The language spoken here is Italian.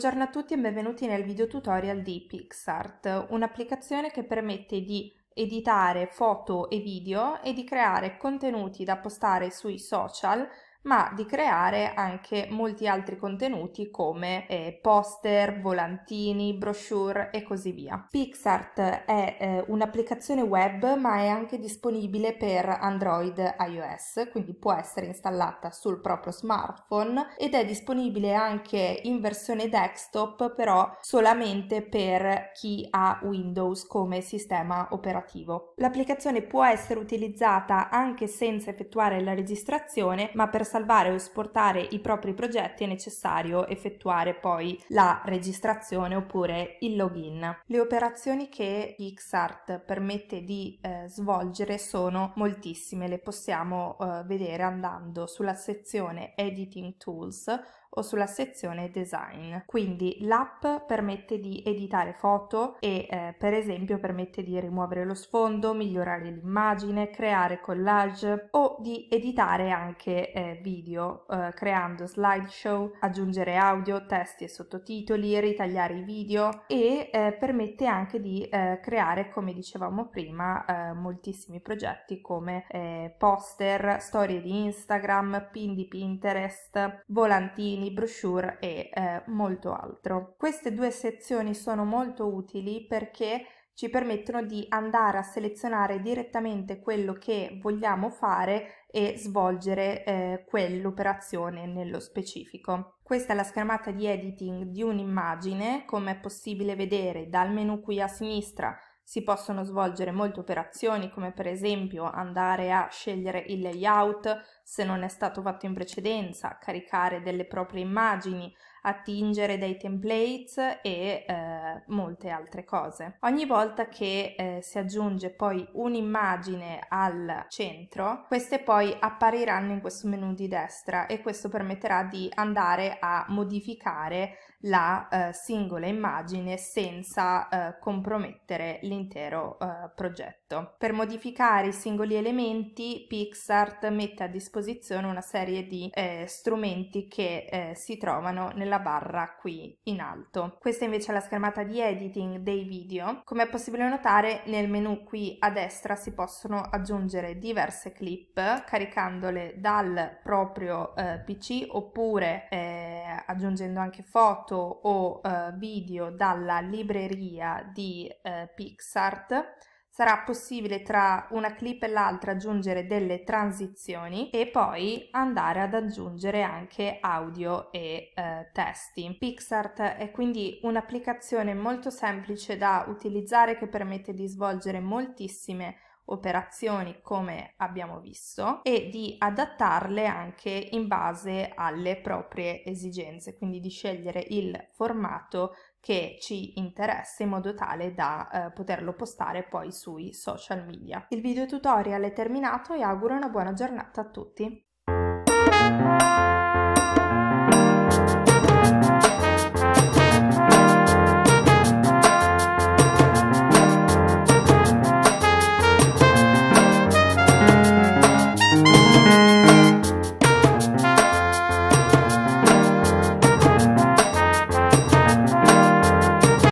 Buongiorno a tutti e benvenuti nel video tutorial di PixArt, un'applicazione che permette di editare foto e video e di creare contenuti da postare sui social ma di creare anche molti altri contenuti come eh, poster, volantini, brochure e così via. Pixart è eh, un'applicazione web ma è anche disponibile per Android iOS, quindi può essere installata sul proprio smartphone ed è disponibile anche in versione desktop però solamente per chi ha Windows come sistema operativo. L'applicazione può essere utilizzata anche senza effettuare la registrazione ma per salvare o esportare i propri progetti è necessario effettuare poi la registrazione oppure il login. Le operazioni che Xart permette di eh, svolgere sono moltissime, le possiamo eh, vedere andando sulla sezione Editing Tools o sulla sezione design. Quindi l'app permette di editare foto e eh, per esempio permette di rimuovere lo sfondo, migliorare l'immagine, creare collage o di editare anche eh, video eh, creando slideshow, aggiungere audio, testi e sottotitoli, ritagliare i video e eh, permette anche di eh, creare, come dicevamo prima, eh, moltissimi progetti come poster, storie di Instagram, pin di Pinterest, volantini volantini, brochure e eh, molto altro. Queste due sezioni sono molto utili perché ci permettono di andare a selezionare direttamente quello che vogliamo fare e svolgere eh, quell'operazione nello specifico. Questa è la schermata di editing di un'immagine, come è possibile vedere dal menu qui a sinistra si possono svolgere molte operazioni come per esempio andare a scegliere il layout se non è stato fatto in precedenza, caricare delle proprie immagini, attingere dei templates e eh, molte altre cose. Ogni volta che eh, si aggiunge poi un'immagine al centro, queste poi appariranno in questo menu di destra e questo permetterà di andare a modificare la eh, singola immagine senza eh, compromettere l'intero eh, progetto. Per modificare i singoli elementi, PixArt mette a disposizione una serie di eh, strumenti che si trovano nella nella barra qui in alto. Questa invece è la schermata di editing dei video. Come è possibile notare nel menu qui a destra si possono aggiungere diverse clip caricandole dal proprio eh, PC oppure eh, aggiungendo anche foto o eh, video dalla libreria di eh, PixArt sarà possibile tra una clip e l'altra aggiungere delle transizioni e poi andare ad aggiungere anche audio e eh, testi. Pixart è quindi un'applicazione molto semplice da utilizzare che permette di svolgere moltissime operazioni come abbiamo visto e di adattarle anche in base alle proprie esigenze, quindi di scegliere il formato che ci interessa in modo tale da eh, poterlo postare poi sui social media. Il video tutorial è terminato e auguro una buona giornata a tutti.